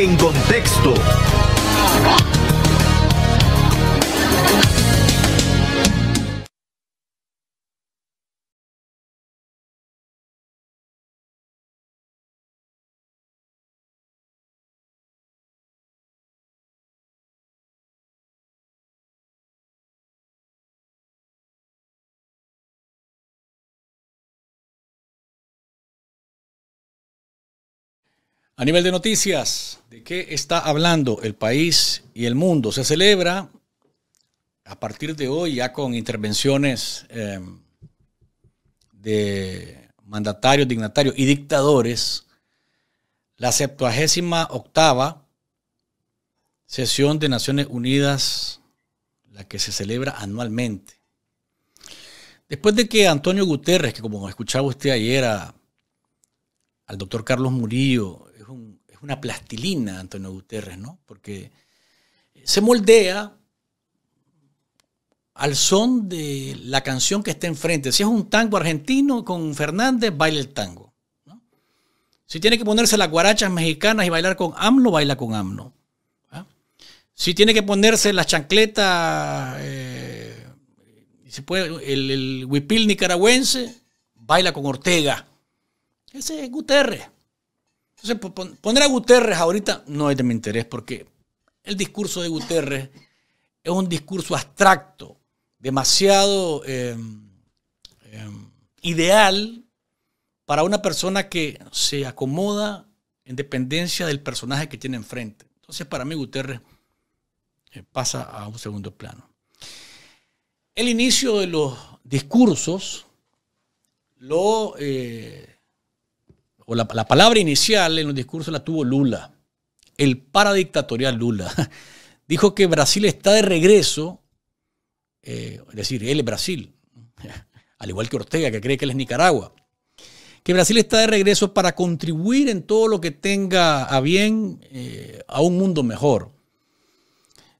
En contexto A nivel de noticias, ¿de qué está hablando el país y el mundo? Se celebra a partir de hoy ya con intervenciones em, de mandatarios, dignatarios y dictadores, la 78 octava sesión de Naciones Unidas, la que se celebra anualmente. Después de que Antonio Guterres, que como escuchaba usted ayer al doctor Carlos Murillo, es una plastilina, Antonio Guterres, ¿no? Porque se moldea al son de la canción que está enfrente. Si es un tango argentino con Fernández, baila el tango. Si tiene que ponerse las guarachas mexicanas y bailar con AMLO, baila con AMLO. ¿ah? Si tiene que ponerse las chancletas, eh, si puede, el, el huipil nicaragüense, baila con Ortega. Ese es Guterres. Entonces, poner a Guterres ahorita no es de mi interés porque el discurso de Guterres es un discurso abstracto, demasiado em, em, ideal para una persona que se acomoda en dependencia del personaje que tiene enfrente. Entonces, para mí, Guterres eh, pasa a un segundo plano. El inicio de los discursos lo eh, o la, palabra inicial en los discursos la tuvo Lula, el paradictatorial Lula. Dijo que Brasil está de regreso, eh, es decir, él es Brasil, al igual que Ortega, que cree que él es Nicaragua, que Brasil está de regreso para contribuir en todo lo que tenga a bien eh, a un mundo mejor.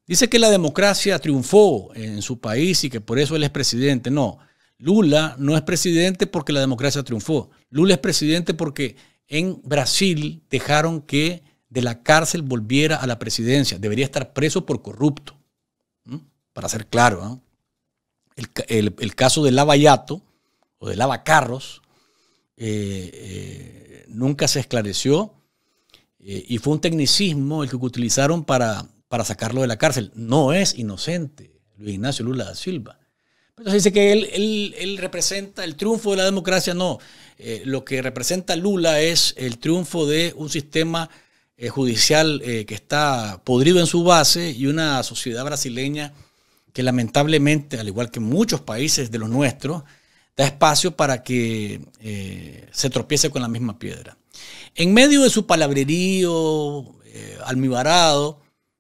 Dice que la democracia triunfó en su país y que por eso él es presidente. No, Lula no es presidente porque la democracia triunfó. Lula es presidente porque en Brasil dejaron que de la cárcel volviera a la presidencia. Debería estar preso por corrupto. Para ser claro, ¿eh? el, caso de Lavallato o de Lavacarros eh, eh, nunca se esclareció eh, y fue un tecnicismo el que utilizaron para, para sacarlo de la cárcel. No es inocente Luis Ignacio Lula da Silva. Entonces dice que él, él, representa el triunfo de la democracia. No, eh, lo que representa Lula es el triunfo de un sistema eh, judicial eh, que está podrido en su base y una sociedad brasileña que lamentablemente, al igual que muchos países de los nuestros, da espacio para que se tropiece con la misma piedra. En medio de su palabrerío almibarado,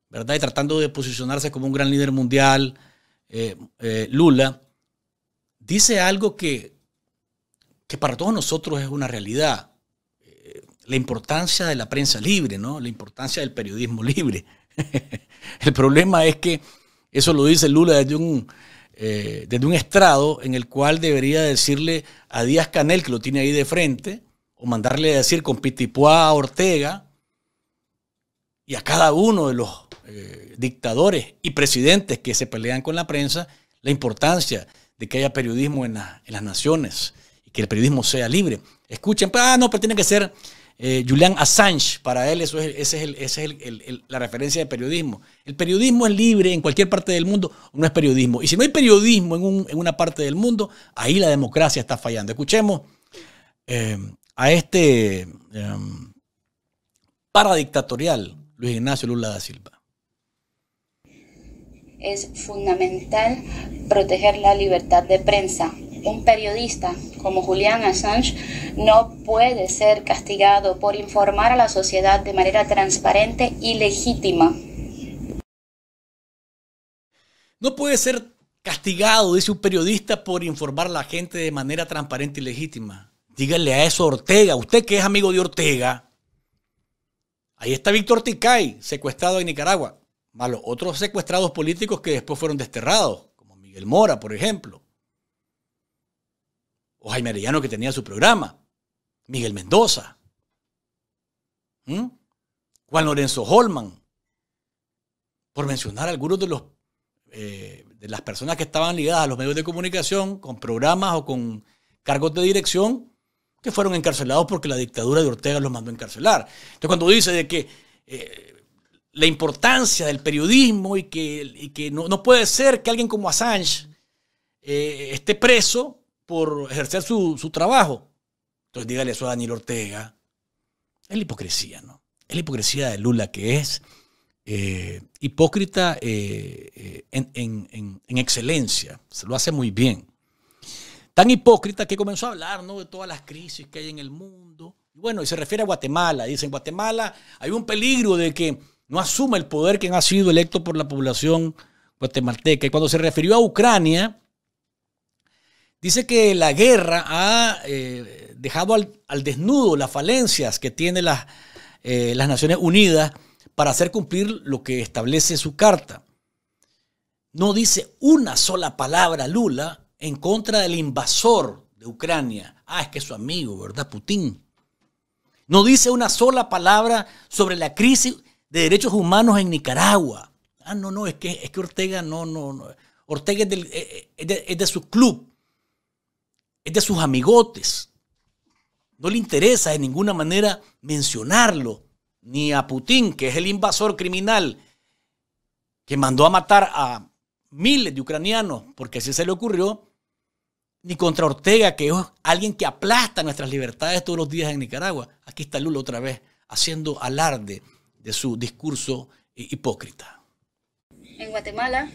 ¿verdad? Y tratando de posicionarse como un gran líder mundial, Lula dice algo que, que para todos nosotros es una realidad. Eh, la importancia de la prensa libre, ¿no? La importancia del periodismo libre. el problema es que eso lo dice Lula desde un, eh, desde un estrado en el cual debería decirle a Díaz Canel, que lo tiene ahí de frente, o mandarle a decir con Pitipuá a Ortega y a cada uno de los eh, dictadores y presidentes que se pelean con la prensa la importancia de que haya periodismo en, las naciones y que el periodismo sea libre. Escuchen, pues, ah, no, pero tiene que ser eh, Julian Assange, para él eso esa es, la referencia de periodismo. El periodismo es libre en cualquier parte del mundo, no es periodismo. Y si no hay periodismo en, una parte del mundo, ahí la democracia está fallando. Escuchemos eh, a este eh, paradictatorial Luis Ignacio Lula da Silva es fundamental proteger la libertad de prensa. Un periodista como Julián Assange no puede ser castigado por informar a la sociedad de manera transparente y legítima. No puede ser castigado, dice un periodista, por informar a la gente de manera transparente y legítima. Díganle a eso Ortega, usted que es amigo de Ortega. Ahí está Víctor Ticay, secuestrado en Nicaragua. Malo, otros secuestrados políticos que después fueron desterrados, como Miguel Mora, por ejemplo. O Jaime Arellano, que tenía su programa. Miguel Mendoza. ¿Mm? Juan Lorenzo Holman. Por mencionar algunos de los eh, de las personas que estaban ligadas a los medios de comunicación, con programas o con cargos de dirección, que fueron encarcelados porque la dictadura de Ortega los mandó a encarcelar. Entonces, cuando dice de que eh, la importancia del periodismo y que, no, puede ser que alguien como Assange eh, esté preso por ejercer su, trabajo. Entonces dígale eso a Daniel Ortega. Es la hipocresía, ¿no? Es la hipocresía de Lula que es eh, hipócrita eh, en, excelencia. Se lo hace muy bien. Tan hipócrita que comenzó a hablar ¿no? de todas las crisis que hay en el mundo. bueno, y se refiere a Guatemala. Dice, en Guatemala hay un peligro de que no asuma el poder quien ha sido electo por la población guatemalteca. Y cuando se refirió a Ucrania, dice que la guerra ha eh, dejado al, desnudo las falencias que tienen las, eh, las Naciones Unidas para hacer cumplir lo que establece su carta. No dice una sola palabra Lula en contra del invasor de Ucrania. Ah, es que es su amigo, ¿verdad? Putin. No dice una sola palabra sobre la crisis de derechos humanos en Nicaragua. Ah, no, no, es que, es que Ortega no, no, no. Ortega eh, eh, de, es de su club, es de sus amigotes. No le interesa de ninguna manera mencionarlo, ni a Putin, que es el invasor criminal que mandó a matar a miles de ucranianos, porque así se le ocurrió, ni contra Ortega, que es alguien que aplasta nuestras libertades todos los días en Nicaragua. Aquí está Lula otra vez haciendo alarde de su discurso eh, hipócrita. En Guatemala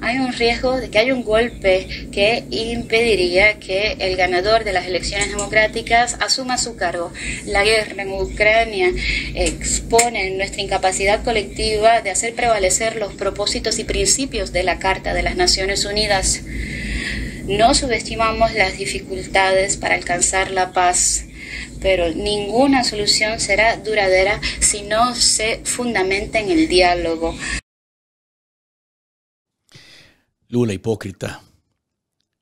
hay un riesgo de que haya un golpe que impediría que el ganador de las elecciones democráticas asuma su cargo. La guerra en Ucrania expone nuestra incapacidad colectiva de hacer prevalecer los propósitos y principios de la Carta de las Naciones Unidas. No subestimamos las dificultades para alcanzar la paz pero ninguna solución será duradera si no se fundamenta en el diálogo. Lula, hipócrita.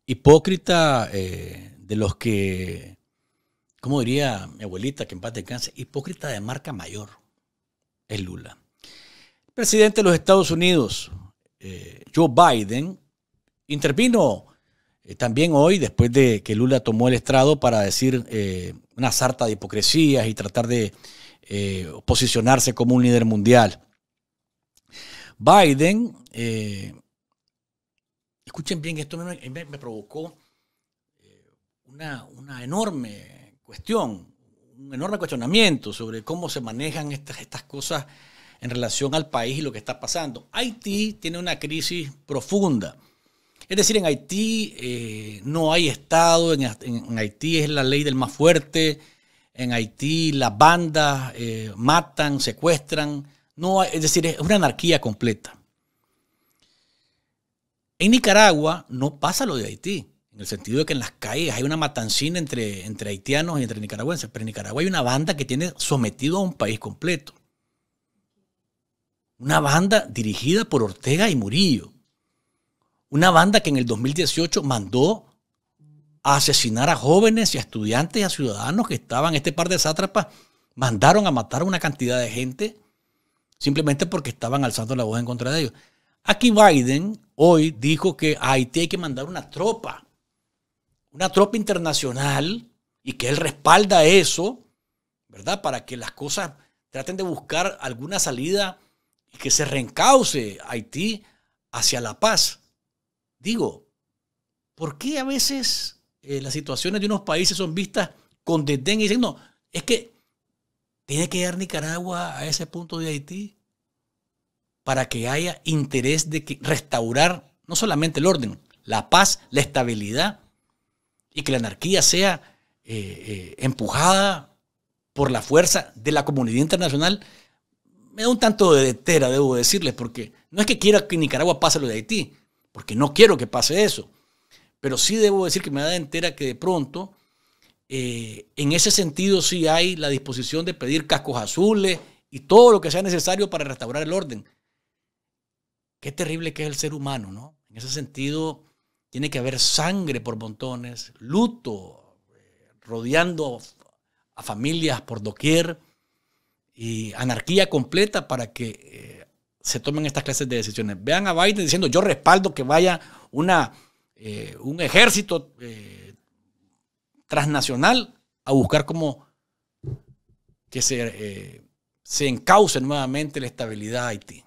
Hipócrita eh, de los que, ¿cómo diría mi abuelita, que en paz descanse, hipócrita de marca mayor es Lula. El presidente de los Estados Unidos, eh, Joe Biden, intervino eh, también hoy, después de que Lula tomó el estrado para decir una sarta de hipocresías y tratar de eh, posicionarse como un líder mundial. Biden, eh, escuchen bien, esto me, me provocó eh, una, enorme cuestión, un enorme cuestionamiento sobre cómo se manejan estas, estas cosas en relación al país y lo que está pasando. Haití tiene una crisis profunda es decir, en Haití eh, no hay Estado, en, Haití es la ley del más fuerte, en Haití las bandas eh, matan, secuestran, no es decir, es una anarquía completa. En Nicaragua no pasa lo de Haití, en el sentido de que en las calles hay una matancina entre, entre haitianos y entre nicaragüenses, pero en Nicaragua hay una banda que tiene sometido a un país completo. Una banda dirigida por Ortega y Murillo una banda que en el 2018 mandó a asesinar a jóvenes y a estudiantes y a ciudadanos que estaban, este par de sátrapas, mandaron a matar a una cantidad de gente simplemente porque estaban alzando la voz en contra de ellos. Aquí Biden hoy dijo que a Haití hay que mandar una tropa, una tropa internacional, y que él respalda eso, ¿verdad? Para que las cosas traten de buscar alguna salida y que se reencauce Haití hacia la paz. Digo, ¿por qué a veces eh, las situaciones de unos países son vistas con desdén y dicen, no, es que tiene que llegar Nicaragua a ese punto de Haití para que haya interés de que restaurar no solamente el orden, la paz, la estabilidad y que la anarquía sea eh, eh, empujada por la fuerza de la comunidad internacional, me da un tanto de tera, debo decirles, porque no es que quiera que Nicaragua pase lo de Haití, porque no quiero que pase eso. Pero sí debo decir que me da entera que de pronto, eh, en ese sentido sí hay la disposición de pedir cascos azules y todo lo que sea necesario para restaurar el orden. Qué terrible que es el ser humano, ¿no? En ese sentido, tiene que haber sangre por montones, luto, eh, rodeando a familias por doquier y anarquía completa para que eh, se tomen estas clases de decisiones. Vean a Biden diciendo yo respaldo que vaya una, eh, un ejército eh, transnacional a buscar cómo que se, eh, se encauce nuevamente la estabilidad de Haití.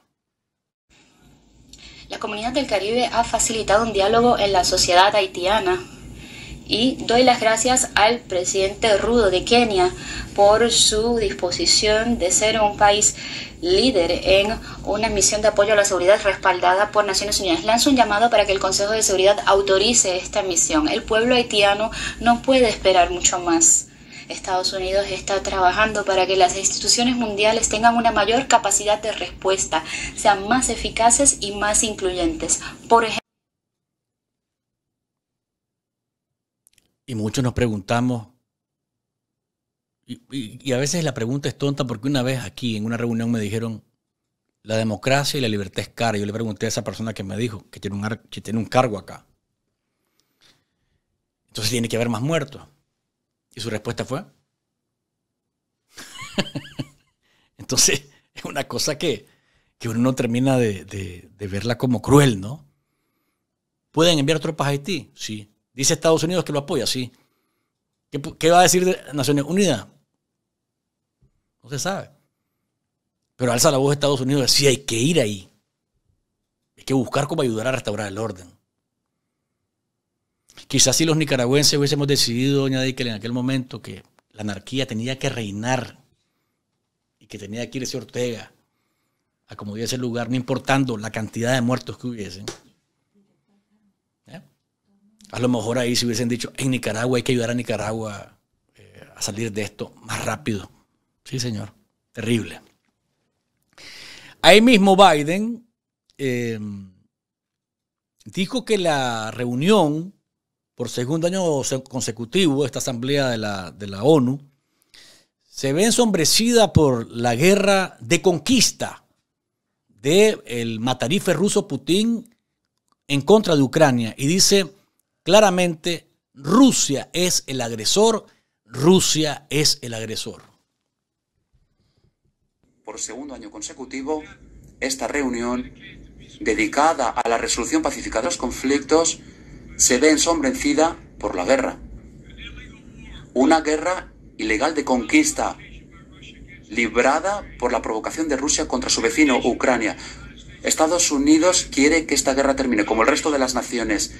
La comunidad del Caribe ha facilitado un diálogo en la sociedad haitiana y doy las gracias al presidente Rudo de Kenia por su disposición de ser un país líder en una misión de apoyo a la seguridad respaldada por Naciones Unidas. Lanzo un llamado para que el Consejo de Seguridad autorice esta misión. El pueblo haitiano no puede esperar mucho más. Estados Unidos está trabajando para que las instituciones mundiales tengan una mayor capacidad de respuesta, sean más eficaces y más incluyentes. Por ejemplo, Y muchos nos preguntamos, y, a veces la pregunta es tonta porque una vez aquí en una reunión me dijeron, la democracia y la libertad es cara. Yo le pregunté a esa persona que me dijo que tiene un, que tiene un cargo acá. Entonces tiene que haber más muertos. Y su respuesta fue. Entonces es una cosa que, que uno no termina de, de verla como cruel, ¿no? ¿Pueden enviar tropas a Haití? Sí. Dice Estados Unidos que lo apoya, sí. ¿Qué, va a decir Naciones Unidas? No se sabe. Pero alza la voz de Estados Unidos, sí hay que ir ahí. Hay que buscar cómo ayudar a restaurar el orden. Quizás si los nicaragüenses hubiésemos decidido, doña Dickel, en aquel momento que la anarquía tenía que reinar y que tenía que irse Ortega a como diese lugar, no importando la cantidad de muertos que hubiesen. A lo mejor ahí se hubiesen dicho, en Nicaragua hay que ayudar a Nicaragua eh, a salir de esto más rápido. Sí, señor. Terrible. Ahí mismo Biden eh, dijo que la reunión, por segundo año consecutivo, esta asamblea de la, ONU, se ve ensombrecida por la guerra de conquista del el matarife ruso Putin en contra de Ucrania. Y dice claramente Rusia es el agresor, Rusia es el agresor. Por segundo año consecutivo, esta reunión, dedicada a la resolución pacífica de los conflictos, se ve ensombrecida por la guerra. Una guerra ilegal de conquista, librada por la provocación de Rusia contra su vecino, Ucrania. Estados Unidos quiere que esta guerra termine, como el resto de las naciones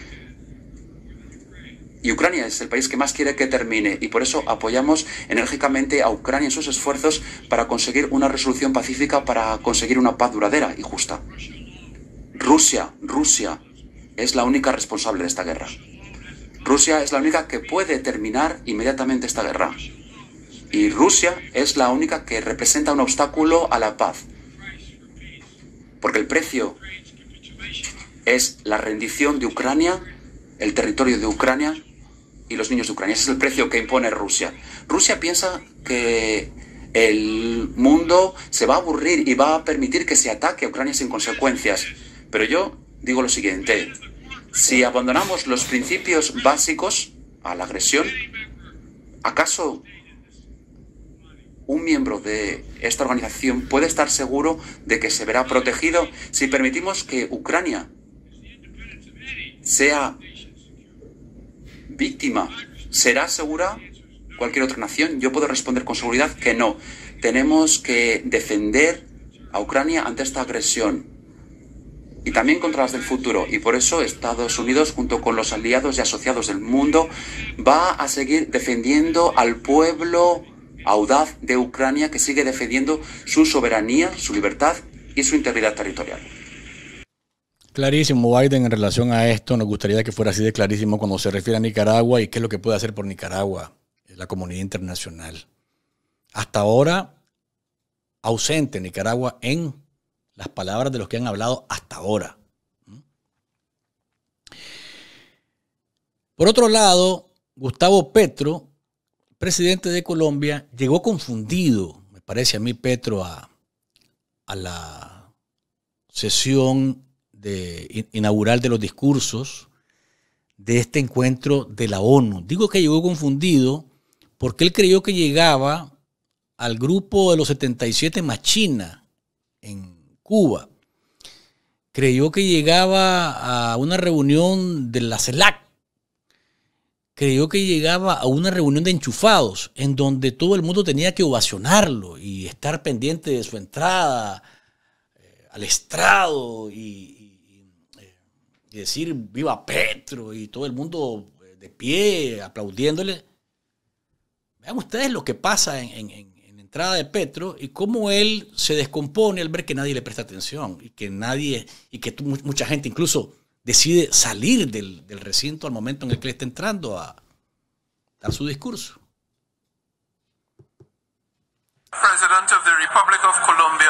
y Ucrania es el país que más quiere que termine y por eso apoyamos enérgicamente a Ucrania en sus esfuerzos para conseguir una resolución pacífica, para conseguir una paz duradera y justa. Rusia, Rusia es la única responsable de esta guerra. Rusia es la única que puede terminar inmediatamente esta guerra. Y Rusia es la única que representa un obstáculo a la paz. Porque el precio es la rendición de Ucrania, el territorio de Ucrania y los niños de Ucrania. Ese es el precio que impone Rusia. Rusia piensa que el mundo se va a aburrir y va a permitir que se ataque a Ucrania sin consecuencias. Pero yo digo lo siguiente, si abandonamos los principios básicos a la agresión, ¿acaso un miembro de esta organización puede estar seguro de que se verá protegido si permitimos que Ucrania sea víctima. ¿Será segura cualquier otra nación? Yo puedo responder con seguridad que no. Tenemos que defender a Ucrania ante esta agresión y también contra las del futuro. Y por eso Estados Unidos, junto con los aliados y asociados del mundo, va a seguir defendiendo al pueblo audaz de Ucrania que sigue defendiendo su soberanía, su libertad y su integridad territorial. Clarísimo, Biden, en relación a esto, nos gustaría que fuera así de clarísimo cuando se refiere a Nicaragua y qué es lo que puede hacer por Nicaragua, eh, la comunidad internacional. Hasta ahora, ausente Nicaragua en las palabras de los que han hablado hasta ahora. Por otro lado, Gustavo Petro, presidente de Colombia, llegó confundido, me parece a mí Petro, a, a la sesión inaugural de los discursos de este encuentro de la ONU. Digo que llegó confundido porque él creyó que llegaba al grupo de los 77 más China en Cuba. Creyó que llegaba a una reunión de la CELAC. Creyó que llegaba a una reunión de enchufados en donde todo el mundo tenía que ovacionarlo y estar pendiente de su entrada eh, al estrado y, decir viva Petro y todo el mundo eh, de pie aplaudiéndole. Vean ustedes lo que pasa en, entrada de Petro y cómo él se descompone al ver que nadie le presta atención y que nadie, y que mucha gente incluso decide salir del, recinto al momento en el que le está entrando a dar su discurso. President of the Republic Colombia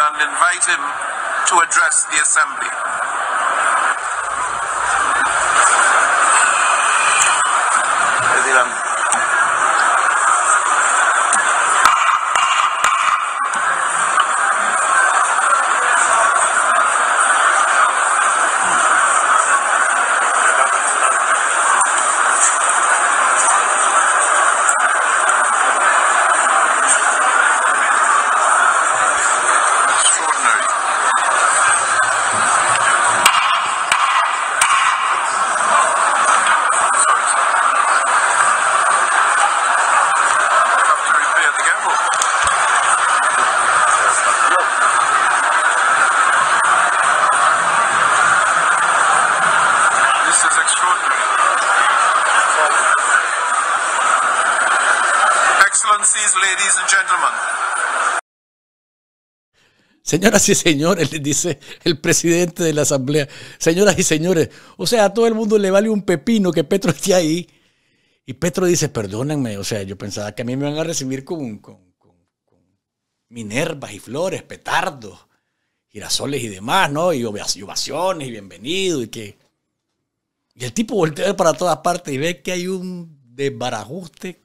ayudando. Señoras y señores, le dice el presidente de la Asamblea. Señoras y señores, o sea, a todo el mundo le vale un pepino que Petro esté ahí. Y Petro dice, perdónenme, o sea, yo pensaba que a mí me van a recibir con, con, minervas y flores, petardos, girasoles y demás, ¿no? Y ovaciones y bienvenido y que... Y el tipo voltea para todas partes y ve que hay un desbarajuste,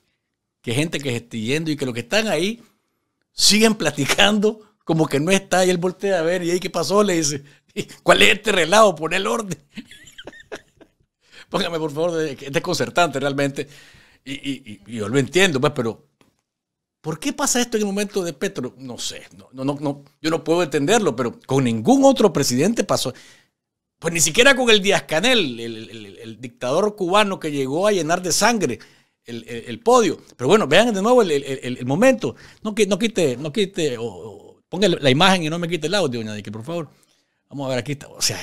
que gente que está yendo y que los que están ahí siguen platicando como que no está, y él voltea a ver, y ahí qué pasó, le dice, ¿cuál es este relajo? Pon el orden. Póngame, por favor, es desconcertante realmente. Y, yo lo entiendo, pues, pero ¿por qué pasa esto en el momento de Petro? No sé, no, no, no, yo no puedo entenderlo, pero con ningún otro presidente pasó. Pues ni siquiera con el Díaz Canel, el, dictador cubano que llegó a llenar de sangre el, podio. Pero bueno, vean de nuevo el, momento. No, no quite, no quite o, ponga la imagen y no me quite el audio, doña que por favor. Vamos a ver aquí. Está. O sea,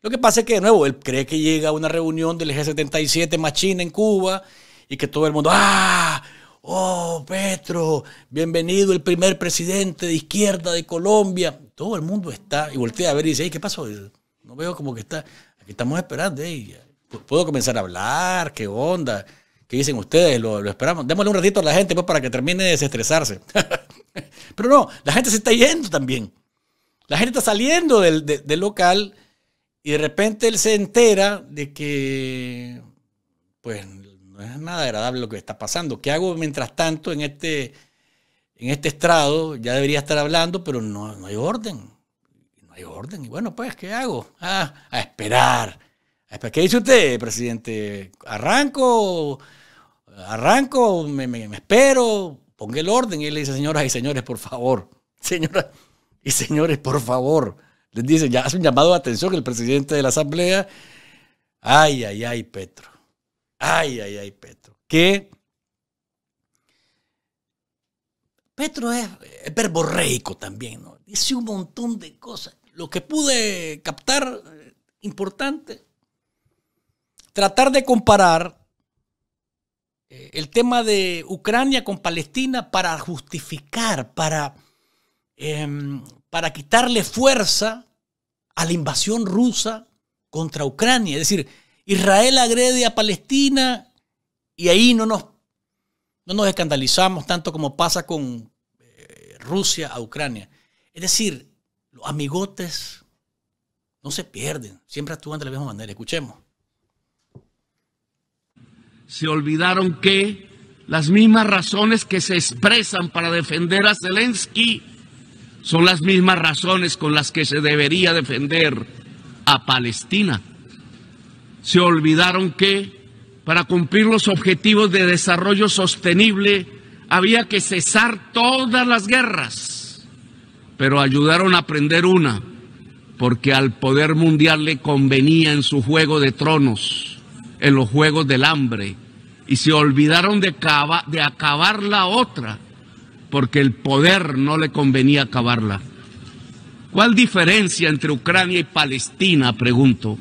lo que pasa es que, de nuevo, él cree que llega una reunión del G77 más China en Cuba y que todo el mundo, ¡ah! ¡Oh, Petro! Bienvenido el primer presidente de izquierda de Colombia. Todo el mundo está y voltea a ver y dice, ¿qué pasó? No veo como que está. Aquí estamos esperando. Ey, ¿Puedo comenzar a hablar? ¿Qué onda? ¿Qué dicen ustedes? Lo, esperamos. Démosle un ratito a la gente pues, para que termine de desestresarse. Pero no, la gente se está yendo también. La gente está saliendo del, local y de repente él se entera de que, pues, no es nada agradable lo que está pasando. ¿Qué hago mientras tanto en este, en este estrado? Ya debería estar hablando, pero no, hay orden. No hay orden. Y bueno, pues, ¿qué hago? Ah, a esperar. ¿Qué dice usted, presidente? ¿Arranco? ¿Arranco? me espero? ponga el orden. Y le dice, señoras y señores, por favor. Señoras y señores, por favor. Les dice, ya hace un llamado de atención el presidente de la Asamblea. Ay, ay, ay, Petro. Ay, ay, ay, Petro. qué Petro es, es verborreico también, ¿no? Dice un montón de cosas. Lo que pude captar eh, importante, tratar de comparar eh, el tema de Ucrania con Palestina para justificar, para, em, para quitarle fuerza a la invasión rusa contra Ucrania. Es decir, Israel agrede a Palestina y ahí no nos, nos escandalizamos tanto como pasa con eh, Rusia a Ucrania. Es decir, los amigotes no se pierden, siempre actúan de la misma manera. Escuchemos se olvidaron que las mismas razones que se expresan para defender a Zelensky son las mismas razones con las que se debería defender a Palestina. Se olvidaron que para cumplir los objetivos de desarrollo sostenible había que cesar todas las guerras, pero ayudaron a aprender una, porque al poder mundial le convenía en su juego de tronos en los Juegos del Hambre y se olvidaron de, de acabar la otra porque el poder no le convenía acabarla. ¿Cuál diferencia entre Ucrania y Palestina? Pregunto.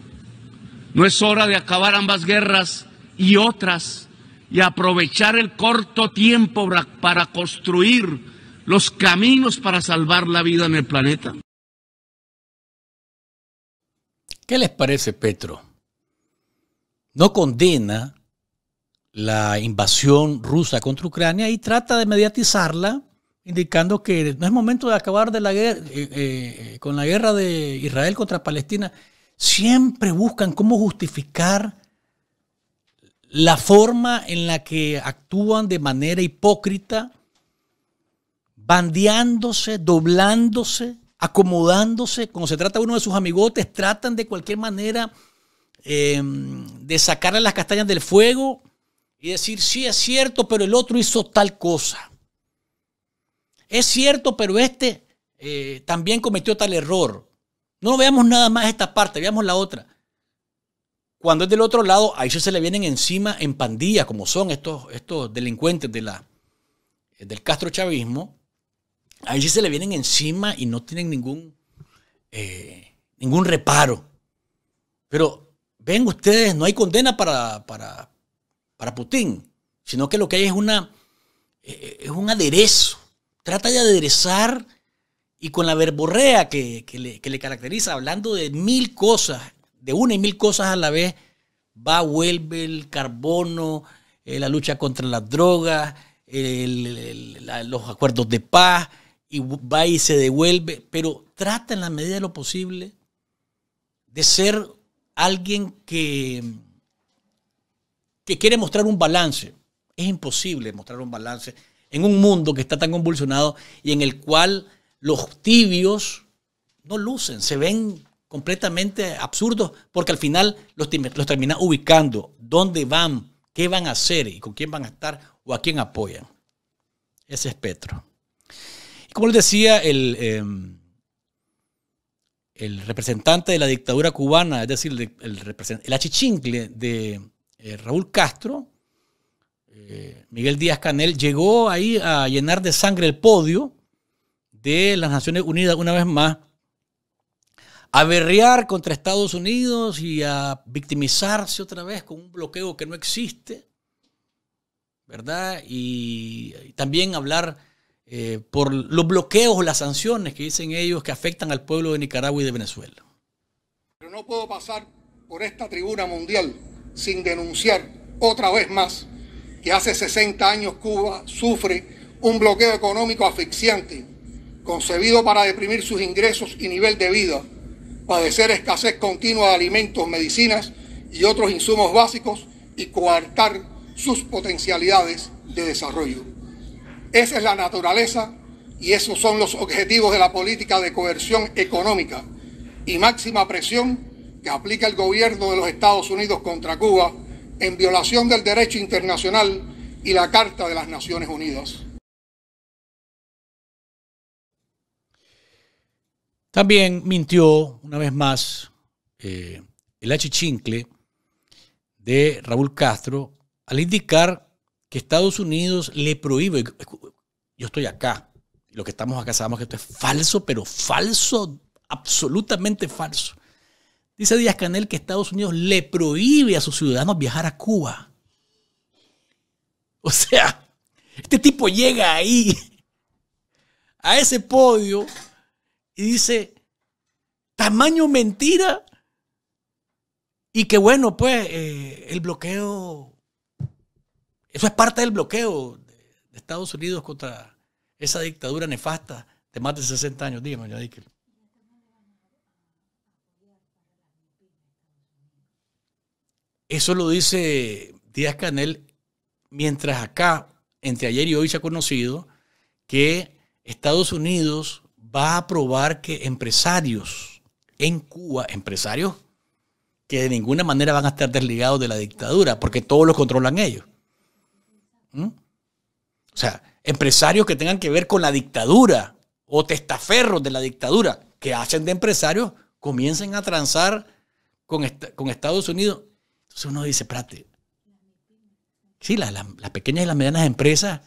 ¿No es hora de acabar ambas guerras y otras y aprovechar el corto tiempo para construir los caminos para salvar la vida en el planeta? ¿Qué les parece, Petro? no condena la invasión rusa contra Ucrania y trata de mediatizarla, indicando que no es momento de acabar eh, eh, con la guerra de Israel contra Palestina. Siempre buscan cómo justificar la forma en la que actúan de manera hipócrita, bandeándose, doblándose, acomodándose. Cuando se trata de uno de sus amigotes, tratan de cualquier manera Em, de sacarle las castañas del fuego y decir, sí, es cierto, pero el otro hizo tal cosa. Es cierto, pero este eh, también cometió tal error. No veamos nada más esta parte, veamos la otra. Cuando es del otro lado, ahí se le vienen encima en pandilla como son estos, estos delincuentes de la, eh, del castro chavismo ahí se le vienen encima y no tienen ningún, eh, ningún reparo. Pero ven ustedes, no hay condena para, para, Putin, sino que lo que hay es, una, eh, eh, es un aderezo. Trata de aderezar y con la verborrea que, le, caracteriza, hablando de mil cosas, de una y mil cosas a la vez, va, vuelve el carbono, eh, la lucha contra las drogas, los acuerdos de paz, y va y se devuelve, pero trata en la medida de lo posible de ser alguien que, que quiere mostrar un balance. Es imposible mostrar un balance en un mundo que está tan convulsionado y en el cual los tibios no lucen, se ven completamente absurdos porque al final los, los termina ubicando dónde van, qué van a hacer y con quién van a estar o a quién apoyan. Ese es Petro. como les decía, el, em, el representante de la dictadura cubana, es decir, el, el, el de eh, Raúl Castro, eh, Miguel Díaz Canel, llegó ahí a llenar de sangre el podio de las Naciones Unidas una vez más, a berrear contra Estados Unidos y a victimizarse otra vez con un bloqueo que no existe, ¿verdad? y también hablar eh, por los bloqueos o las sanciones que dicen ellos que afectan al pueblo de Nicaragua y de Venezuela. Pero no puedo pasar por esta tribuna mundial sin denunciar otra vez más que hace 60 años Cuba sufre un bloqueo económico asfixiante, concebido para deprimir sus ingresos y nivel de vida, padecer escasez continua de alimentos, medicinas y otros insumos básicos y coartar sus potencialidades de desarrollo. Esa es la naturaleza y esos son los objetivos de la política de coerción económica y máxima presión que aplica el gobierno de los Estados Unidos contra Cuba en violación del derecho internacional y la Carta de las Naciones Unidas. También mintió una vez más eh, el achichincle de Raúl Castro al indicar que Estados Unidos le prohíbe, yo estoy acá, lo que estamos acá sabemos que esto es falso, pero falso, absolutamente falso. Dice Díaz Canel que Estados Unidos le prohíbe a sus ciudadanos viajar a Cuba. O sea, este tipo llega ahí, a ese podio, y dice, tamaño mentira. Y que bueno, pues eh, el bloqueo eso es parte del bloqueo de Estados Unidos contra esa dictadura nefasta de más de 60 años. Dígame, Eso lo dice Díaz Canel, mientras acá, entre ayer y hoy, se ha conocido que Estados Unidos va a aprobar que empresarios en Cuba, empresarios que de ninguna manera van a estar desligados de la dictadura, porque todos los controlan ellos. ¿Mm? O sea, empresarios que tengan que ver con la dictadura o testaferros de la dictadura que hacen de empresarios comiencen a transar con, Estados Unidos. Entonces uno dice, espérate, sí, las pequeñas y las medianas empresas,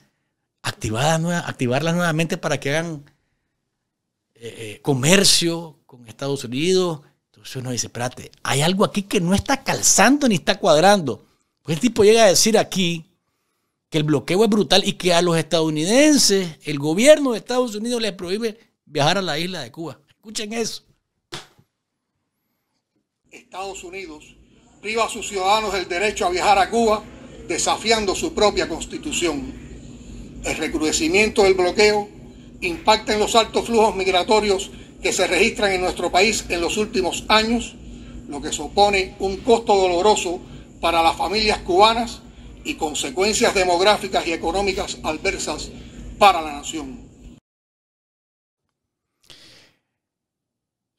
activadas activarlas nuevamente para que hagan eh, eh, comercio con Estados Unidos. Entonces uno dice, prate. hay algo aquí que no está calzando ni está cuadrando. Pues el tipo llega a decir aquí que el bloqueo es brutal y que a los estadounidenses, el gobierno de Estados Unidos les prohíbe viajar a la isla de Cuba. Escuchen eso. Estados Unidos priva a sus ciudadanos el derecho a viajar a Cuba desafiando su propia constitución. El recrudecimiento del bloqueo impacta en los altos flujos migratorios que se registran en nuestro país en los últimos años, lo que supone un costo doloroso para las familias cubanas y consecuencias demográficas y económicas adversas para la nación.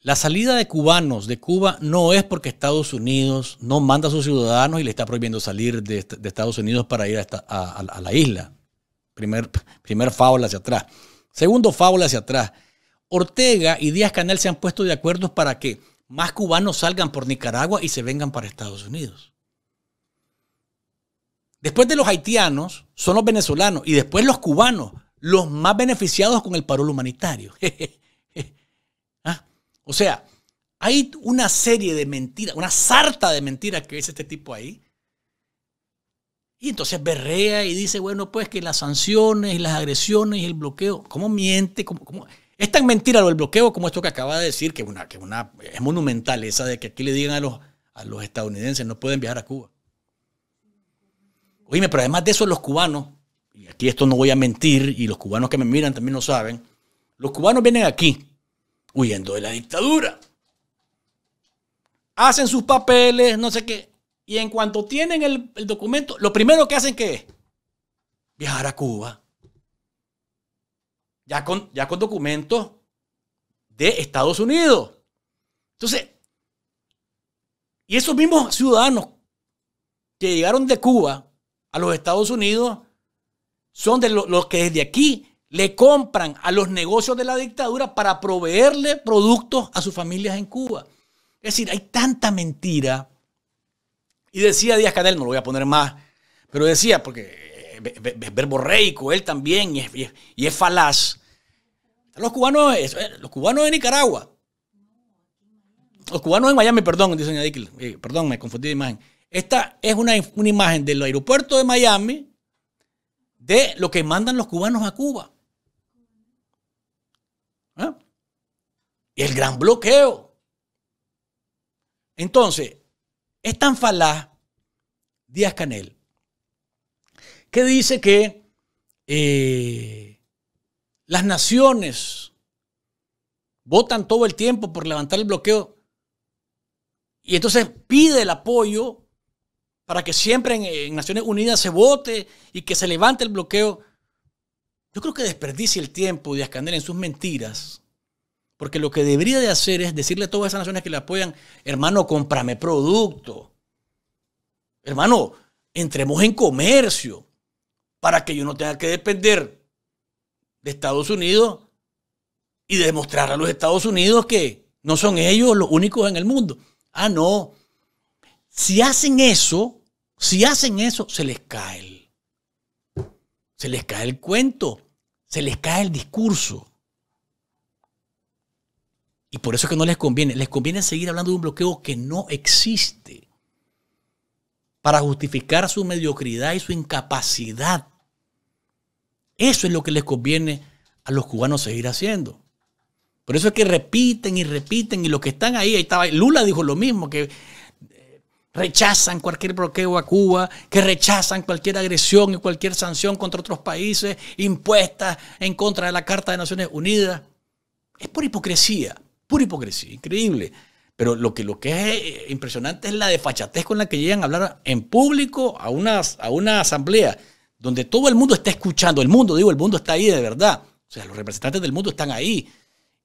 La salida de cubanos de Cuba no es porque Estados Unidos no manda a sus ciudadanos y le está prohibiendo salir de, Estados Unidos para ir a, la isla. Primer, primer fábula hacia atrás. Segundo fábula hacia atrás. Ortega y Díaz Canel se han puesto de acuerdo para que más cubanos salgan por Nicaragua y se vengan para Estados Unidos. Después de los haitianos, son los venezolanos y después los cubanos, los más beneficiados con el parol humanitario. Ah, o sea, hay una serie de mentiras, una sarta de mentiras que es este tipo ahí. Y entonces berrea y dice, bueno, pues que las sanciones las agresiones y el bloqueo, ¿cómo miente? ¿Cómo, Es tan mentira lo del bloqueo como esto que acaba de decir, que, una, que una, es monumental esa de que aquí le digan a los, a los estadounidenses no pueden viajar a Cuba. Oíme, pero además de eso, los cubanos, y aquí esto no voy a mentir, y los cubanos que me miran también lo saben, los cubanos vienen aquí huyendo de la dictadura. Hacen sus papeles, no sé qué. Y en cuanto tienen el, documento, lo primero que hacen que es viajar a Cuba. Ya con, ya con documentos de Estados Unidos. Entonces, y esos mismos ciudadanos que llegaron de Cuba a los Estados Unidos son de los que desde aquí le compran a los negocios de la dictadura para proveerle productos a sus familias en Cuba. Es decir, hay tanta mentira. Y decía Díaz Canel, no lo voy a poner más, pero decía, porque eh, es verborreico, él también, y es, y falaz. Los cubanos, eh, los cubanos de Nicaragua, los cubanos en Miami, perdón, dice eh, Perdón, me confundí de imagen. Esta es una, imagen del aeropuerto de Miami de lo que mandan los cubanos a Cuba. ¿Ah? Y el gran bloqueo. Entonces, es tan falaz Díaz Canel que dice que eh, las naciones votan todo el tiempo por levantar el bloqueo y entonces pide el apoyo para que siempre en, Naciones Unidas se vote y que se levante el bloqueo. Yo creo que desperdicie el tiempo de Canel en sus mentiras, porque lo que debería de hacer es decirle a todas esas naciones que le apoyan, hermano, cómprame producto. Hermano, entremos en comercio para que yo no tenga que depender de Estados Unidos y demostrar a los Estados Unidos que no son ellos los únicos en el mundo. Ah, no, si hacen eso, si hacen eso, se les cae el, se les cae el cuento, se les cae el discurso. Y por eso es que no les conviene. Les conviene seguir hablando de un bloqueo que no existe para justificar su mediocridad y su incapacidad. Eso es lo que les conviene a los cubanos seguir haciendo. Por eso es que repiten y repiten y los que están ahí, ahí estaba, Lula dijo lo mismo, que rechazan cualquier bloqueo a Cuba, que rechazan cualquier agresión y cualquier sanción contra otros países impuestas en contra de la Carta de Naciones Unidas. Es por hipocresía, pura hipocresía, increíble. Pero lo que, lo que es eh, impresionante es la desfachatez con la que llegan a hablar en público a una, a una asamblea donde todo el mundo está escuchando, el mundo, digo, el mundo está ahí de verdad. O sea, los representantes del mundo están ahí.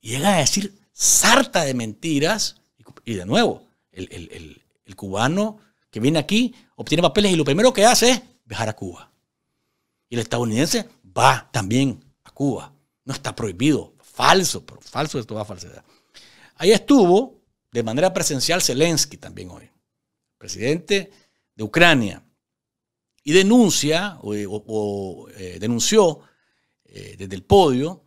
Y llegan a decir sarta de mentiras. Y de nuevo, el el cubano que viene aquí obtiene papeles y lo primero que hace es viajar a Cuba. Y el estadounidense va también a Cuba. No está prohibido. Falso, pero falso de toda falsedad. Ahí estuvo de manera presencial Zelensky también hoy, presidente de Ucrania, y denuncia o, eh, denunció eh, desde el podio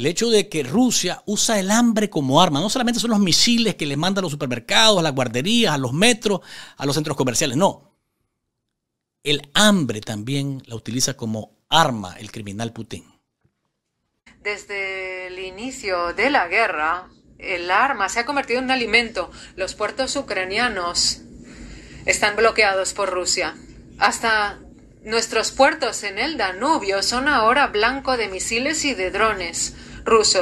el hecho de que Rusia usa el hambre como arma, no solamente son los misiles que le mandan a los supermercados, a las guarderías, a los metros, a los centros comerciales, no. El hambre también la utiliza como arma el criminal Putin. Desde el inicio de la guerra, el arma se ha convertido en un alimento. Los puertos ucranianos están bloqueados por Rusia. Hasta nuestros puertos en el Danubio son ahora blanco de misiles y de drones.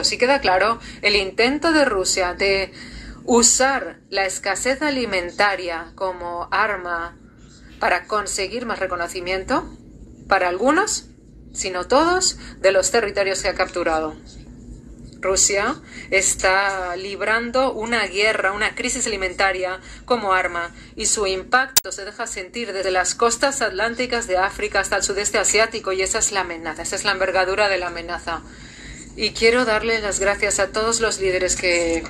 Si Y queda claro el intento de Rusia de usar la escasez alimentaria como arma para conseguir más reconocimiento para algunos, sino todos, de los territorios que ha capturado. Rusia está librando una guerra, una crisis alimentaria como arma y su impacto se deja sentir desde las costas atlánticas de África hasta el sudeste asiático y esa es la amenaza, esa es la envergadura de la amenaza y quiero darle las gracias a todos los líderes que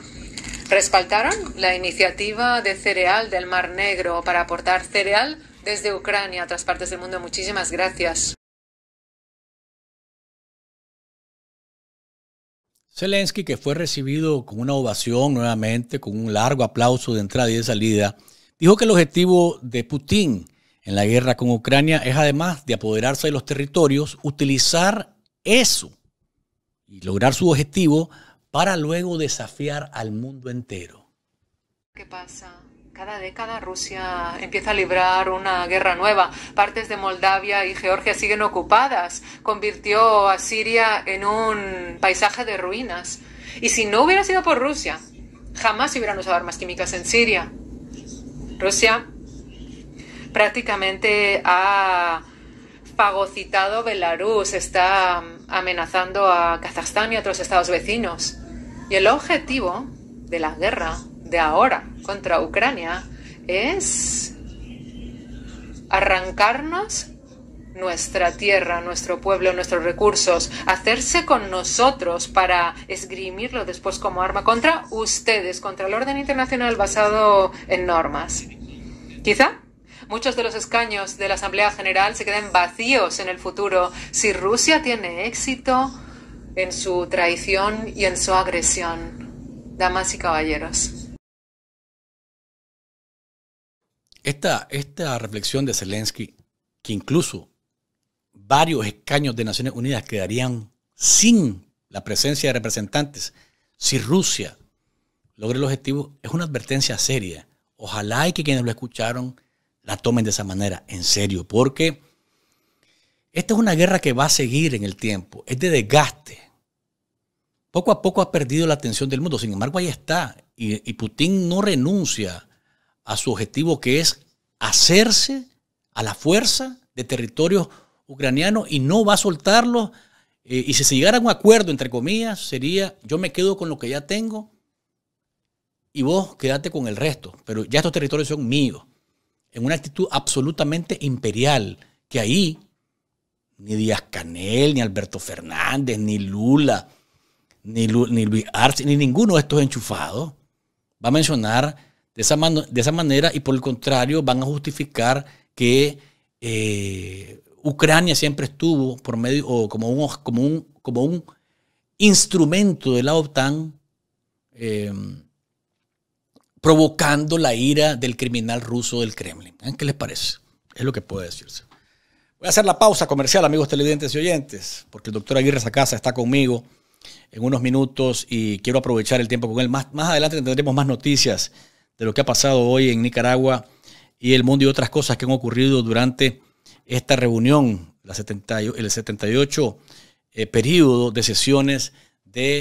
respaldaron la iniciativa de cereal del Mar Negro para aportar cereal desde Ucrania a otras partes del mundo. Muchísimas gracias. Zelensky, que fue recibido con una ovación nuevamente, con un largo aplauso de entrada y de salida, dijo que el objetivo de Putin en la guerra con Ucrania es, además de apoderarse de los territorios, utilizar eso y lograr su objetivo para luego desafiar al mundo entero. ¿Qué pasa? Cada década Rusia empieza a librar una guerra nueva. Partes de Moldavia y Georgia siguen ocupadas. Convirtió a Siria en un paisaje de ruinas. Y si no hubiera sido por Rusia, jamás se hubieran usado armas químicas en Siria. Rusia prácticamente ha fagocitado Belarus, está amenazando a Kazajstán y a otros estados vecinos. Y el objetivo de la guerra de ahora contra Ucrania es arrancarnos nuestra tierra, nuestro pueblo, nuestros recursos, hacerse con nosotros para esgrimirlo después como arma contra ustedes, contra el orden internacional basado en normas. Quizá Muchos de los escaños de la Asamblea General se queden vacíos en el futuro si Rusia tiene éxito en su traición y en su agresión. Damas y caballeros. Esta, reflexión de Zelensky, que incluso varios escaños de Naciones Unidas quedarían sin la presencia de representantes si Rusia logra el objetivo, es una advertencia seria. Ojalá y que quienes lo escucharon la tomen de esa manera, en serio, porque esta es una guerra que va a seguir en el tiempo, es de desgaste. Poco a poco ha perdido la atención del mundo, sin embargo ahí está, y, Putin no renuncia a su objetivo que es hacerse a la fuerza de territorios ucranianos y no va a soltarlos. Eh, y si se llegara a un acuerdo, entre comillas, sería yo me quedo con lo que ya tengo y vos quedate con el resto, pero ya estos territorios son míos en una actitud absolutamente imperial, que ahí ni Díaz Canel, ni Alberto Fernández, ni Lula, ni, Luis Arce, ni ninguno de estos enchufados va a mencionar de esa, de esa manera y por el contrario van a justificar que eh, Ucrania siempre estuvo por medio como un, como un instrumento de la OTAN. Eh, provocando la ira del criminal ruso del Kremlin. ¿Eh? ¿Qué les parece? Es lo que puede decirse. Voy a hacer la pausa comercial, amigos televidentes y oyentes, porque el doctor Aguirre Sacasa está conmigo en unos minutos y quiero aprovechar el tiempo con él. Más, más adelante tendremos más noticias de lo que ha pasado hoy en Nicaragua y el mundo y otras cosas que han ocurrido durante esta reunión, la el 78 eh, periodo de sesiones de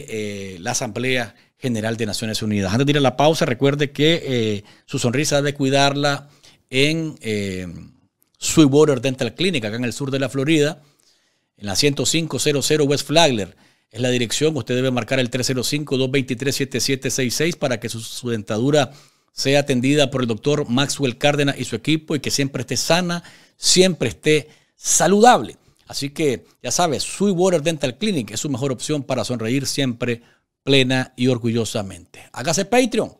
eh, la Asamblea General de Naciones Unidas. Antes de ir a la pausa, recuerde que eh, su sonrisa debe cuidarla en eh, Sweetwater Dental Clinic, acá en el sur de la Florida, en la 10500 West Flagler. Es la dirección, usted debe marcar el 305-223-7766 para que su, su dentadura sea atendida por el doctor Maxwell Cárdenas y su equipo y que siempre esté sana, siempre esté saludable. Así que ya sabes, Sweetwater Dental Clinic es su mejor opción para sonreír siempre plena y orgullosamente. Hágase Patreon,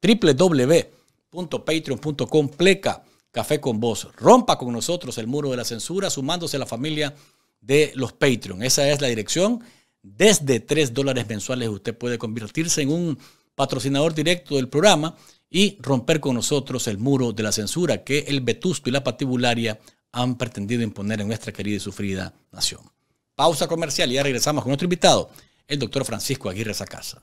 www.patreon.com pleca café con vos. Rompa con nosotros el muro de la censura sumándose a la familia de los Patreon. Esa es la dirección. Desde tres dólares mensuales usted puede convertirse en un patrocinador directo del programa y romper con nosotros el muro de la censura que el vetusto y la patibularia han pretendido imponer en nuestra querida y sufrida nación. Pausa comercial y ya regresamos con nuestro invitado, el doctor Francisco Aguirre Sacasa.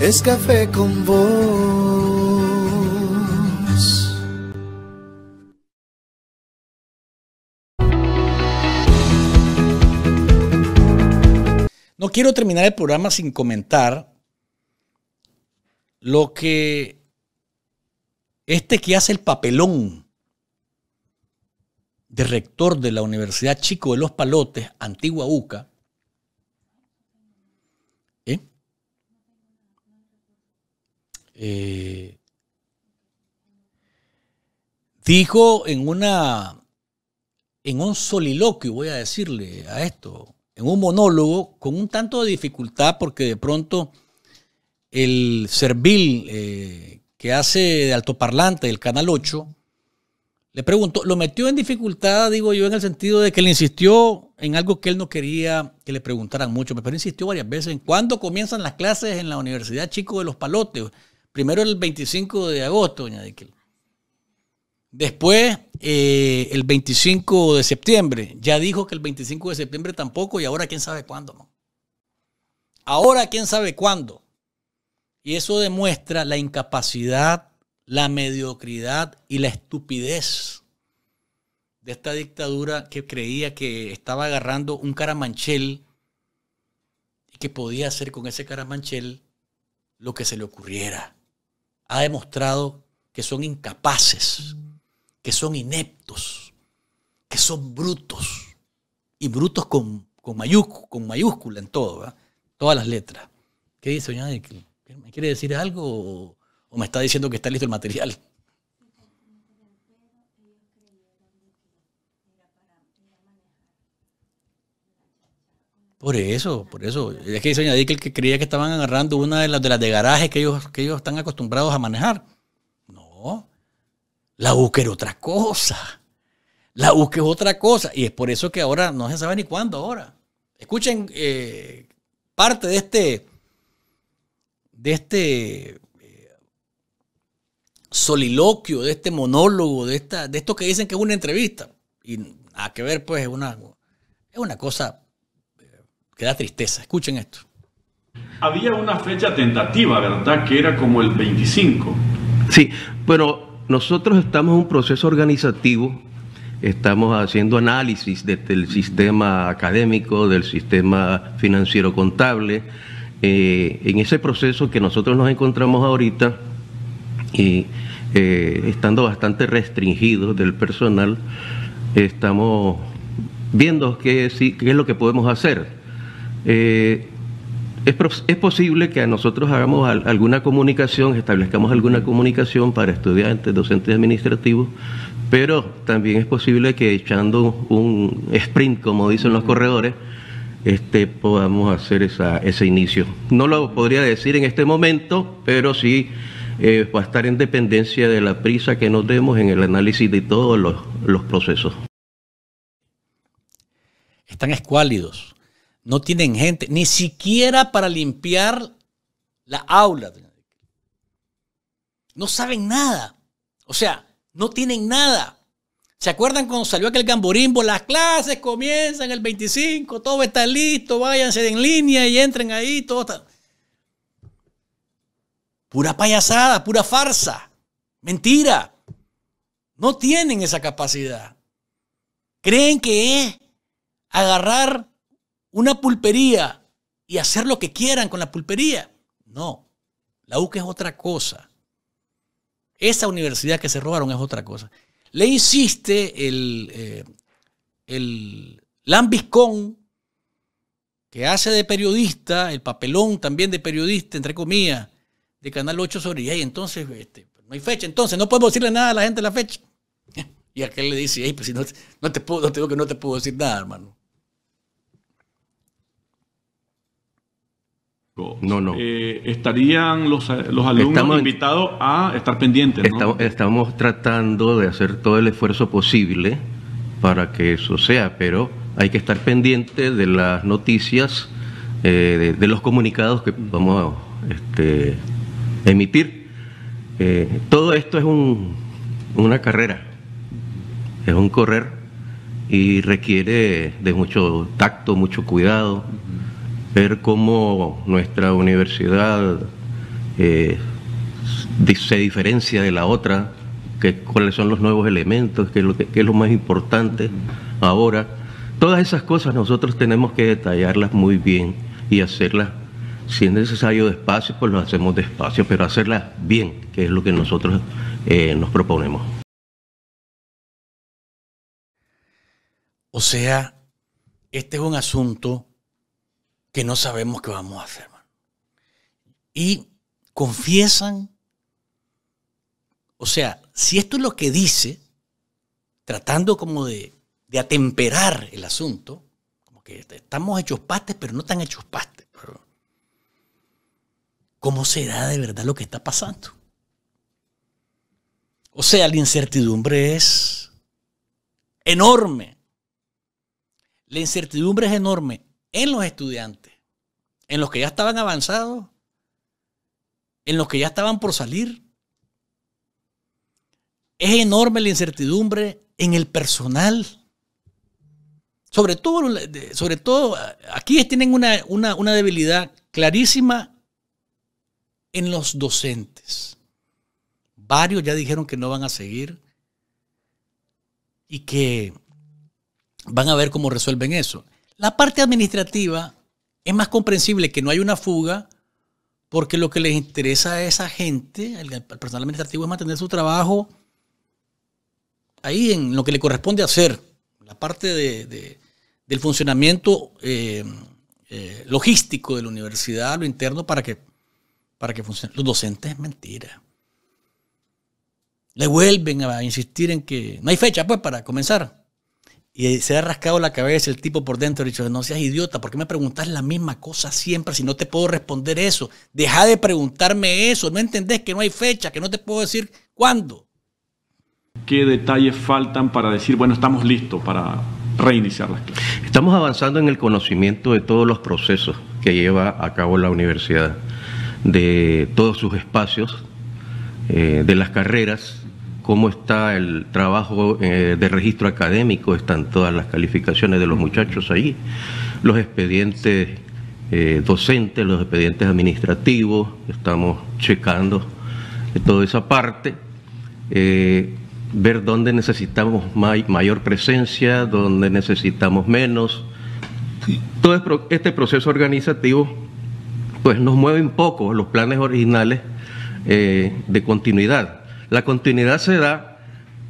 es café con vos. No quiero terminar el programa sin comentar lo que este que hace el papelón de rector de la Universidad Chico de los Palotes, antigua UCA, Eh, dijo en una en un soliloquio, voy a decirle a esto, en un monólogo con un tanto de dificultad porque de pronto el servil eh, que hace de altoparlante del Canal 8, le preguntó, lo metió en dificultad, digo yo, en el sentido de que le insistió en algo que él no quería que le preguntaran mucho, pero insistió varias veces en cuándo comienzan las clases en la Universidad Chico de los Palotes. Primero el 25 de agosto, doña Díquel. Después, eh, el 25 de septiembre. Ya dijo que el 25 de septiembre tampoco y ahora quién sabe cuándo. no. Ahora quién sabe cuándo. Y eso demuestra la incapacidad, la mediocridad y la estupidez de esta dictadura que creía que estaba agarrando un caramanchel y que podía hacer con ese caramanchel lo que se le ocurriera ha demostrado que son incapaces, que son ineptos, que son brutos, y brutos con, con, mayúscula, en todo, todas las letras. ¿Qué dice, señora? ¿Me quiere decir algo o, o me está diciendo que está listo el material? Por eso, por eso. Es que dice añadí que el que creía que estaban agarrando una de las de, las de garaje que ellos, que ellos están acostumbrados a manejar. No. La busqué otra cosa. La busqué es otra cosa. Y es por eso que ahora no se sabe ni cuándo ahora. Escuchen eh, parte de este. de este eh, soliloquio, de este monólogo, de esta, de esto que dicen que es una entrevista. Y a que ver, pues, es una, es una cosa que da tristeza. Escuchen esto. Había una fecha tentativa, ¿verdad? Que era como el 25. Sí, pero nosotros estamos en un proceso organizativo, estamos haciendo análisis del sistema académico, del sistema financiero contable. Eh, en ese proceso que nosotros nos encontramos ahorita, y eh, estando bastante restringidos del personal, estamos viendo qué es lo que podemos hacer eh, es, posible que a nosotros hagamos alguna comunicación, establezcamos alguna comunicación para estudiantes, docentes administrativos, pero también es posible que echando un sprint, como dicen los corredores, este, podamos hacer ese inicio. No lo podría decir en este momento, pero sí eh, va a estar en dependencia de la prisa que nos demos en el análisis de todos los, los procesos. Están escuálidos no tienen gente, ni siquiera para limpiar la aula. No saben nada. O sea, no tienen nada. ¿Se acuerdan cuando salió aquel gamborimbo? Las clases comienzan el 25, todo está listo, váyanse en línea y entren ahí, todo Pura payasada, pura farsa, mentira. No tienen esa capacidad. Creen que es agarrar una pulpería y hacer lo que quieran con la pulpería. No, la UCA es otra cosa. Esa universidad que se robaron es otra cosa. Le insiste el, eh, el lambiscón que hace de periodista, el papelón también de periodista, entre comillas, de Canal 8 sobre, y entonces este, no hay fecha, entonces no podemos decirle nada a la gente la fecha. Y aquel le dice, pues si no, no, te puedo, no te digo que no te puedo decir nada, hermano. No, no. Eh, ¿Estarían los, eh, alumnos invitados a estar pendientes? Estamos, estamos tratando de hacer todo el esfuerzo posible para que eso sea, pero hay que estar pendiente de las noticias, eh, de, los comunicados que vamos a este, emitir. todo esto es un, una carrera, es un correr y requiere de mucho tacto, mucho cuidado ver cómo nuestra universidad eh, se diferencia de la otra, que, cuáles son los nuevos elementos, qué es lo, es lo más importante ahora. Todas esas cosas nosotros tenemos que detallarlas muy bien y hacerlas, si es necesario despacio, pues lo hacemos despacio, pero hacerlas bien, que es lo que nosotros eh, nos proponemos. O sea, este es un asunto que no sabemos qué vamos a hacer. Y confiesan, o sea, si esto es lo que dice, tratando como de, de atemperar el asunto, como que estamos hechos pastes, pero no tan hechos pastes. ¿Cómo será de verdad lo que está pasando? O sea, la incertidumbre es enorme. La incertidumbre es enorme en los estudiantes, en los que ya estaban avanzados, en los que ya estaban por salir. Es enorme la incertidumbre en el personal. Sobre todo, sobre todo aquí tienen una, una debilidad clarísima en los docentes. Varios ya dijeron que no van a seguir y que van a ver cómo resuelven eso. La parte administrativa es más comprensible que no hay una fuga porque lo que les interesa a esa gente, al personal administrativo, es mantener su trabajo ahí en lo que le corresponde hacer, la parte del funcionamiento eh, eh, logístico de la universidad, lo interno, para que, para que funcione. Los docentes, mentira. Le vuelven a insistir en que no hay fecha pues para comenzar. Y se ha rascado la cabeza el tipo por dentro. Ha dicho, no seas idiota, ¿por qué me preguntas la misma cosa siempre si no te puedo responder eso? Deja de preguntarme eso. ¿No entendés que no hay fecha, que no te puedo decir cuándo? ¿Qué detalles faltan para decir, bueno, estamos listos para reiniciar las Estamos avanzando en el conocimiento de todos los procesos que lleva a cabo la universidad, de todos sus espacios, eh, de las carreras, cómo está el trabajo eh, de registro académico, están todas las calificaciones de los muchachos ahí, los expedientes eh, docentes, los expedientes administrativos, estamos checando toda esa parte, eh, ver dónde necesitamos mayor presencia, dónde necesitamos menos. Todo este proceso organizativo pues nos mueve un poco los planes originales de continuidad la continuidad se da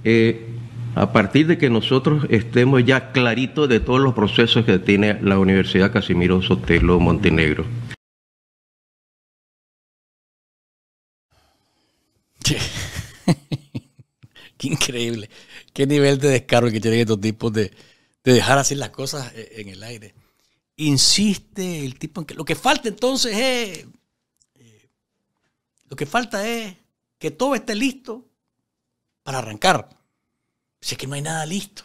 eh, a partir de que nosotros estemos ya claritos de todos los procesos que tiene la Universidad Casimiro Sotelo Montenegro. Qué, increíble. Qué nivel de descargo que tienen estos tipos de, dejar así las cosas eh, en el aire. Insiste el tipo en que lo que falta entonces es. Eh, lo que falta es que todo esté listo para arrancar. Si es que no hay nada listo.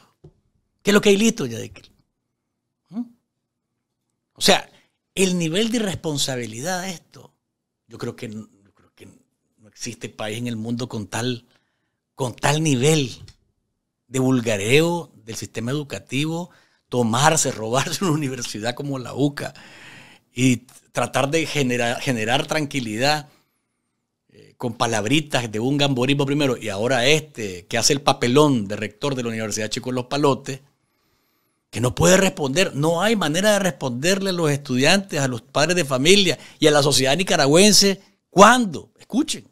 ¿Qué es lo que hay listo, de ¿Mm? O sea, el nivel de irresponsabilidad de esto, yo creo que, creo que no existe país en el mundo con tal, con tal nivel de vulgareo del sistema educativo, tomarse, robarse una universidad como la UCA y tratar de generar tranquilidad eh, con palabritas de un gamborismo primero y ahora este que hace el papelón de rector de la Universidad Chico Los Palotes, que no puede responder, no hay manera de responderle a los estudiantes, a los padres de familia y a la sociedad nicaragüense. ¿Cuándo? Escuchen.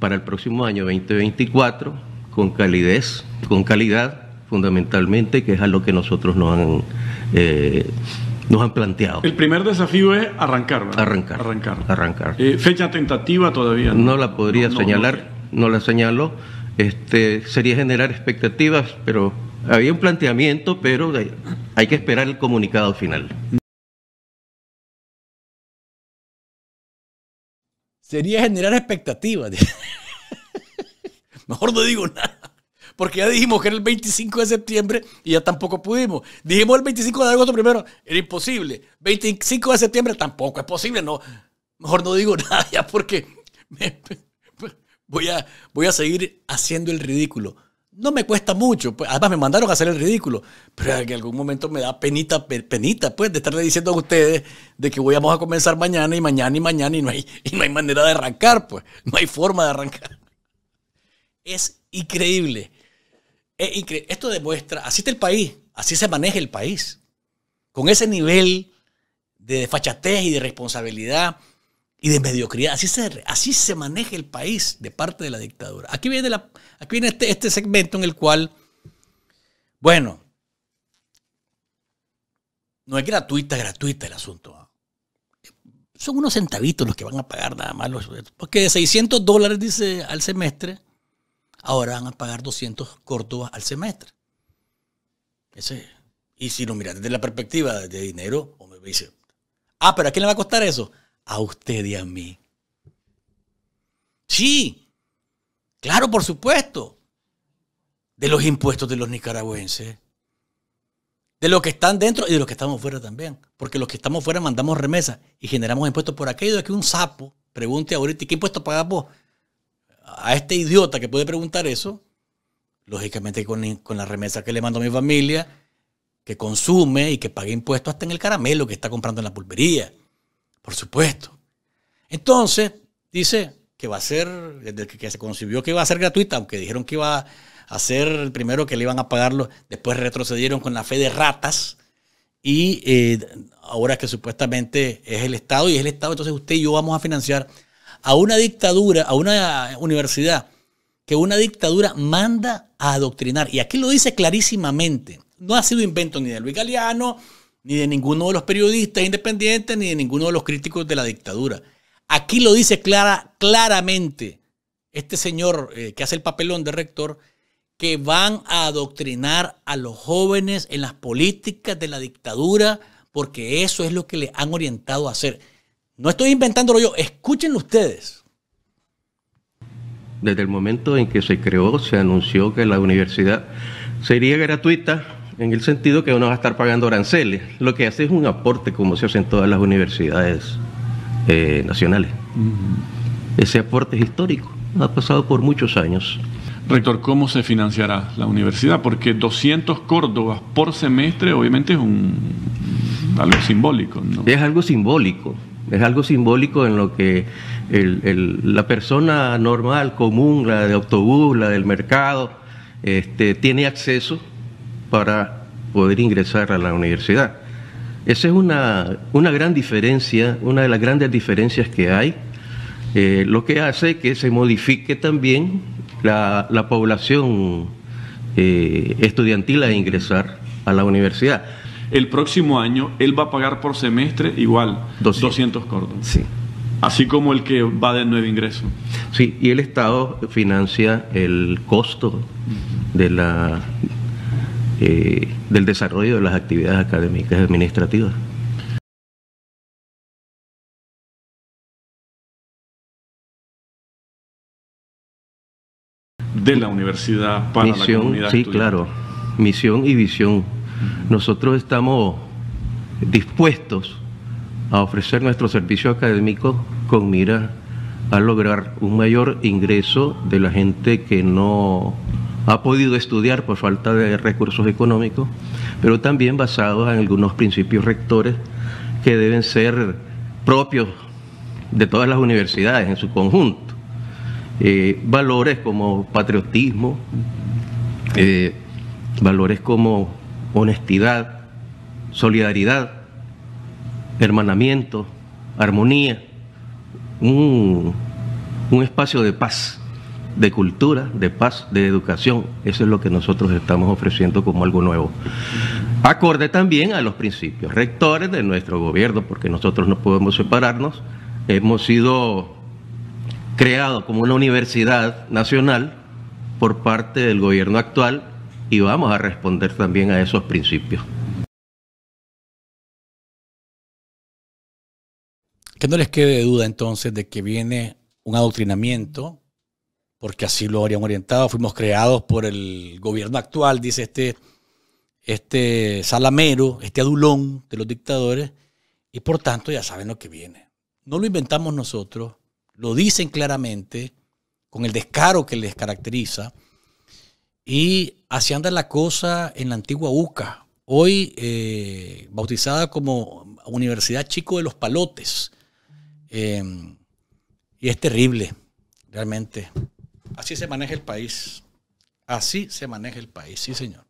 Para el próximo año 2024, con calidez, con calidad, fundamentalmente, que es a lo que nosotros nos han eh, nos han planteado. El primer desafío es arrancarla. Arrancar. Arrancar. Arrancar. Eh, fecha tentativa todavía. No, la podría señalar, no, la señalo. Este, sería generar expectativas, pero había un planteamiento, pero hay que esperar el comunicado final. Sería generar expectativas. Mejor no digo nada porque ya dijimos que era el 25 de septiembre y ya tampoco pudimos. Dijimos el 25 de agosto primero, era imposible. 25 de septiembre tampoco es posible, no. Mejor no digo nada ya porque voy, a, voy a seguir haciendo el ridículo. No me cuesta mucho, pues, además me mandaron a hacer el ridículo, pero en algún momento me da penita, penita, pues, de estarle diciendo a ustedes de que vamos a comenzar mañana y mañana y mañana y no hay, y no hay manera de arrancar, pues, no hay forma de arrancar. Es increíble esto demuestra, así está el país, así se maneja el país. Con ese nivel de fachatez y de responsabilidad y de mediocridad. Así se, así se maneja el país de parte de la dictadura. Aquí viene, aquí este, este segmento en el cual, bueno, no es gratuita, gratuita el asunto. ¿ah? Son unos centavitos los que van a pagar nada más. Los, porque de 600 dólares, dice, al semestre, ahora van a pagar 200 córdobas al semestre. Y si lo miras desde la perspectiva de dinero, o me dice, ah, pero ¿a quién le va a costar eso? A usted y a mí. Sí, claro, por supuesto. De los impuestos de los nicaragüenses. De los que están dentro y de los que estamos fuera también. Porque los que estamos fuera mandamos remesas y generamos impuestos por aquello de que un sapo pregunte ahorita, qué impuesto pagamos a este idiota que puede preguntar eso, lógicamente con, la remesa que le mando a mi familia, que consume y que pague impuestos hasta en el caramelo que está comprando en la pulpería, por supuesto. Entonces, dice que va a ser, desde que se concibió que iba a ser gratuita, aunque dijeron que iba a ser el primero que le iban a pagarlo, después retrocedieron con la fe de ratas. Y eh, ahora que supuestamente es el Estado y es el Estado, entonces usted y yo vamos a financiar a una dictadura, a una universidad, que una dictadura manda a adoctrinar. Y aquí lo dice clarísimamente. No ha sido invento ni de Luis Galeano, ni de ninguno de los periodistas independientes, ni de ninguno de los críticos de la dictadura. Aquí lo dice clara, claramente este señor eh, que hace el papelón de rector, que van a adoctrinar a los jóvenes en las políticas de la dictadura, porque eso es lo que le han orientado a hacer. No estoy inventándolo yo, escuchen ustedes. Desde el momento en que se creó, se anunció que la universidad sería gratuita en el sentido que uno va a estar pagando aranceles. Lo que hace es un aporte, como se hace en todas las universidades eh, nacionales. Ese aporte es histórico, ha pasado por muchos años. Rector, ¿cómo se financiará la universidad? Porque 200 córdobas por semestre obviamente es un, algo simbólico. ¿no? Es algo simbólico, es algo simbólico en lo que la persona normal, común, la de autobús, la del mercado, este, tiene acceso para poder ingresar a la universidad. Esa es una, gran diferencia, una de las grandes diferencias que hay, eh, lo que hace que se modifique también la, población eh, estudiantil a ingresar a la universidad el próximo año él va a pagar por semestre igual 200, cordones. Sí. Así como el que va de nuevo ingreso. Sí, y el Estado financia el costo de la, eh, del desarrollo de las actividades académicas administrativas. de la universidad para la comunidad. Sí, claro. Misión y visión nosotros estamos dispuestos a ofrecer nuestro servicio académico con mira a lograr un mayor ingreso de la gente que no ha podido estudiar por falta de recursos económicos, pero también basados en algunos principios rectores que deben ser propios de todas las universidades en su conjunto. Eh, valores como patriotismo, eh, valores como honestidad, solidaridad, hermanamiento, armonía, un, espacio de paz, de cultura, de paz, de educación. Eso es lo que nosotros estamos ofreciendo como algo nuevo. Acorde también a los principios rectores de nuestro gobierno, porque nosotros no podemos separarnos. Hemos sido creados como una universidad nacional por parte del gobierno actual y vamos a responder también a esos principios. Que no les quede duda entonces de que viene un adoctrinamiento, porque así lo habrían orientado, fuimos creados por el gobierno actual, dice este, este salamero, este adulón de los dictadores, y por tanto ya saben lo que viene. No lo inventamos nosotros, lo dicen claramente, con el descaro que les caracteriza, y así anda la cosa en la antigua UCA, hoy eh, bautizada como Universidad Chico de los Palotes. Em, y es terrible, realmente. Así se maneja el país. Así se maneja el país, sí, señor.